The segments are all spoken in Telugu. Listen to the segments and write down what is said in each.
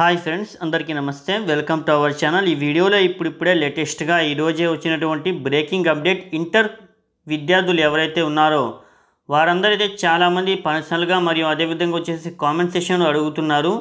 హాయ్ ఫ్రెండ్స్ అందరికీ నమస్తే వెల్కమ్ టు అవర్ ఛానల్ ఈ వీడియోలో ఇప్పుడిప్పుడే లేటెస్ట్గా ఈరోజే వచ్చినటువంటి బ్రేకింగ్ అప్డేట్ ఇంటర్ విద్యార్థులు ఎవరైతే ఉన్నారో వారందరైతే చాలామంది పర్సనల్గా మరియు అదేవిధంగా వచ్చేసి కామెంట్ సెషన్లో అడుగుతున్నారు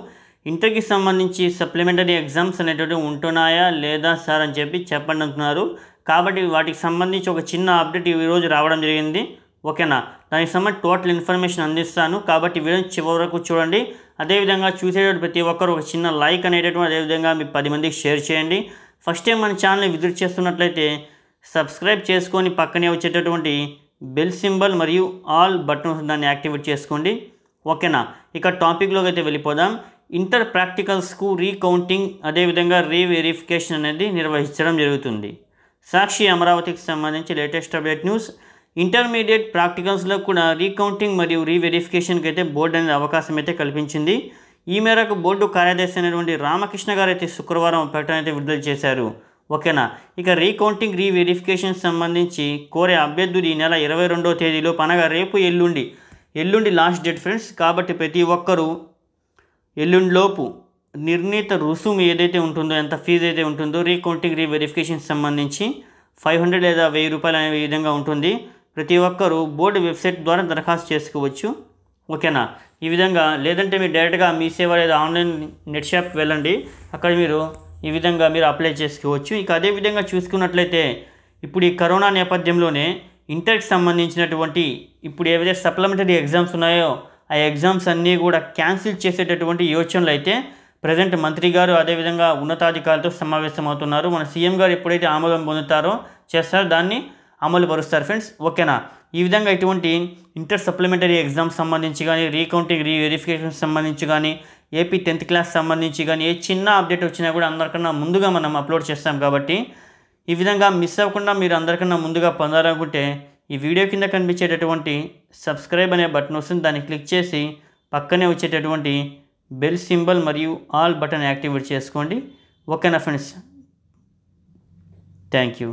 ఇంటర్కి సంబంధించి సప్లిమెంటరీ ఎగ్జామ్స్ అనేటువంటివి ఉంటున్నాయా లేదా సార్ అని చెప్పి చెప్పండి అంటున్నారు కాబట్టి వాటికి సంబంధించి ఒక చిన్న అప్డేట్ ఈరోజు రావడం జరిగింది ఓకేనా దానికి సంబంధించి టోటల్ ఇన్ఫర్మేషన్ అందిస్తాను కాబట్టి వీడియో చివరి వరకు చూడండి అదేవిధంగా చూసేటటువంటి ప్రతి ఒక్కరు ఒక చిన్న లైక్ అనేటటువంటి అదేవిధంగా మీ పది మందికి షేర్ చేయండి ఫస్ట్ టైం మన ఛానల్ని విజిట్ చేస్తున్నట్లయితే సబ్స్క్రైబ్ చేసుకొని పక్కనే వచ్చేటటువంటి బెల్ సింబల్ మరియు ఆల్ బటన్ దాన్ని యాక్టివేట్ చేసుకోండి ఓకేనా ఇక టాపిక్లోకి అయితే వెళ్ళిపోదాం ఇంటర్ ప్రాక్టికల్స్కు రీకౌంటింగ్ అదేవిధంగా రీవెరిఫికేషన్ అనేది నిర్వహించడం జరుగుతుంది సాక్షి అమరావతికి సంబంధించి లేటెస్ట్ అప్డేట్ న్యూస్ ఇంటర్మీడియట్ ప్రాక్టికల్స్లో కూడా రీకౌంటింగ్ మరియు రీవెరిఫికేషన్కి అయితే బోర్డు అనేది అవకాశం అయితే కల్పించింది ఈ మేరకు బోర్డు కార్యదర్శి అయినటువంటి రామకృష్ణ గారు అయితే శుక్రవారం ప్రకటన అయితే విడుదల చేశారు ఓకేనా ఇక రీకౌంటింగ్ రీవెరిఫికేషన్ సంబంధించి కోరే అభ్యర్థులు ఈ నెల ఇరవై రెండవ తేదీలో పనగా రేపు ఎల్లుండి ఎల్లుండి లాస్ట్ డేట్ ఫ్రెండ్స్ కాబట్టి ప్రతి ఒక్కరూ ఎల్లుండిలోపు నిర్ణీత రుసుము ఏదైతే ఉంటుందో ఎంత ఫీజు అయితే ఉంటుందో రీకౌంటింగ్ రీవెరిఫికేషన్ సంబంధించి ఫైవ్ హండ్రెడ్ లేదా వెయ్యి రూపాయలు అనే విధంగా ఉంటుంది ప్రతి ఒక్కరూ బోర్డు వెబ్సైట్ ద్వారా దరఖాస్తు చేసుకోవచ్చు ఓకేనా ఈ విధంగా లేదంటే మీరు డైరెక్ట్గా మీ సేవ లేదా ఆన్లైన్ నెట్ షాప్ వెళ్ళండి అక్కడ మీరు ఈ విధంగా మీరు అప్లై చేసుకోవచ్చు ఇక అదే విధంగా చూసుకున్నట్లయితే ఇప్పుడు ఈ కరోనా నేపథ్యంలోనే ఇంటర్కి సంబంధించినటువంటి ఇప్పుడు ఏవైతే సప్లిమెంటరీ ఎగ్జామ్స్ ఉన్నాయో ఆ ఎగ్జామ్స్ అన్నీ కూడా క్యాన్సిల్ చేసేటటువంటి యోచనలు అయితే ప్రజెంట్ మంత్రి గారు అదేవిధంగా ఉన్నతాధికారులతో అవుతున్నారు మన సీఎం గారు ఎప్పుడైతే ఆమోదం పొందుతారో చేస్తారో దాన్ని అమలు పరుస్తారు ఫ్రెండ్స్ ఓకేనా ఈ విధంగా ఇటువంటి ఇంటర్ సప్లిమెంటరీ ఎగ్జామ్స్ సంబంధించి కానీ రీకౌంటింగ్ రీ వెరిఫికేషన్ సంబంధించి కానీ ఏపీ టెన్త్ క్లాస్ సంబంధించి కానీ ఏ చిన్న అప్డేట్ వచ్చినా కూడా అందరికన్నా ముందుగా మనం అప్లోడ్ చేస్తాం కాబట్టి ఈ విధంగా మిస్ అవ్వకుండా మీరు అందరికన్నా ముందుగా పొందాలనుకుంటే ఈ వీడియో కింద కనిపించేటటువంటి సబ్స్క్రైబ్ అనే బటన్ వస్తుంది దాన్ని క్లిక్ చేసి పక్కనే వచ్చేటటువంటి బెల్ సింబల్ మరియు ఆల్ బటన్ యాక్టివేట్ చేసుకోండి ఓకేనా ఫ్రెండ్స్ థ్యాంక్ యూ